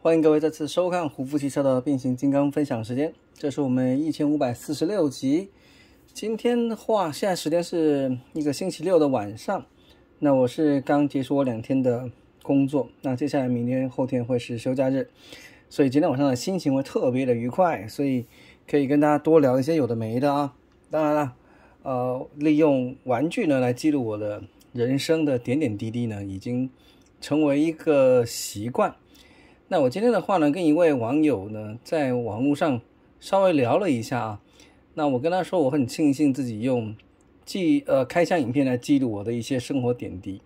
欢迎各位再次收看胡夫汽车的变形金刚分享时间，这是我们一千五百四十六集。今天的话，现在时间是一个星期六的晚上。那我是刚结束我两天的工作，那接下来明天后天会是休假日，所以今天晚上的心情会特别的愉快，所以可以跟大家多聊一些有的没的啊。当然了，呃，利用玩具呢来记录我的人生的点点滴滴呢，已经成为一个习惯。那我今天的话呢，跟一位网友呢在网络上稍微聊了一下啊。那我跟他说，我很庆幸自己用记呃开箱影片来记录我的一些生活点滴。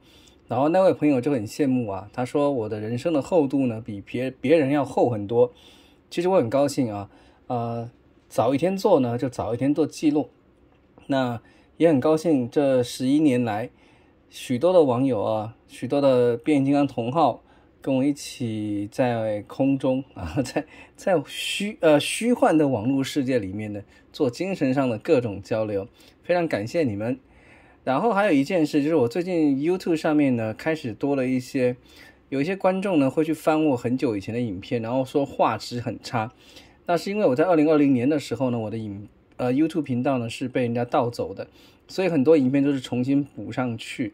然后那位朋友就很羡慕啊，他说我的人生的厚度呢比别别人要厚很多。其实我很高兴啊，呃，早一天做呢就早一天做记录。那也很高兴，这十一年来，许多的网友啊，许多的变形金刚同好。跟我一起在空中 啊，在在虚呃虚幻的网络世界里面呢，做精神上的各种交流，非常感谢你们。然后还有一件事，就是我最近 YouTube 上面呢开始多了一些，有一些观众呢会去翻我很久以前的影片，然后说画质很差。那是因为我在二零二零年的时候呢，我的影呃 YouTube 频道呢是被人家盗走的，所以很多影片都是重新补上去。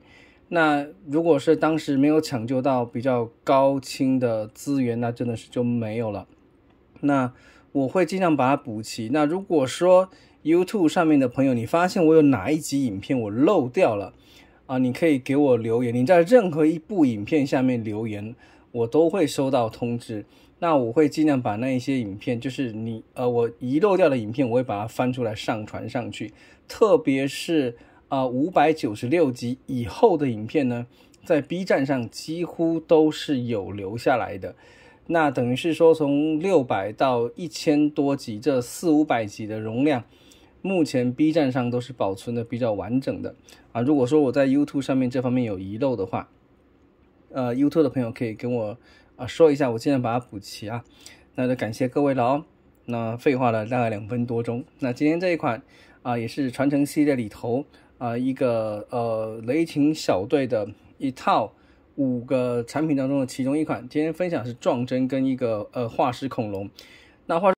那如果是当时没有抢救到比较高清的资源，那真的是就没有了。那我会尽量把它补齐。那如果说 YouTube 上面的朋友，你发现我有哪一集影片我漏掉了啊，你可以给我留言。你在任何一部影片下面留言，我都会收到通知。那我会尽量把那一些影片，就是你呃我遗漏掉的影片，我会把它翻出来上传上去，特别是。啊，五百九十六集以后的影片呢，在 B 站上几乎都是有留下来的。那等于是说，从六百到一千多集，这四五百集的容量，目前 B 站上都是保存的比较完整的。啊，如果说我在 YouTube 上面这方面有遗漏的话，呃，YouTube 的朋友可以跟我啊说一下，我尽量把它补齐啊。那感谢各位了哦。那废话了大概两分多钟。那今天这一款啊，也是传承系列里头啊一个呃雷霆小队的一套五个产品当中的其中一款。今天分享是撞针跟一个呃化石恐龙。那化。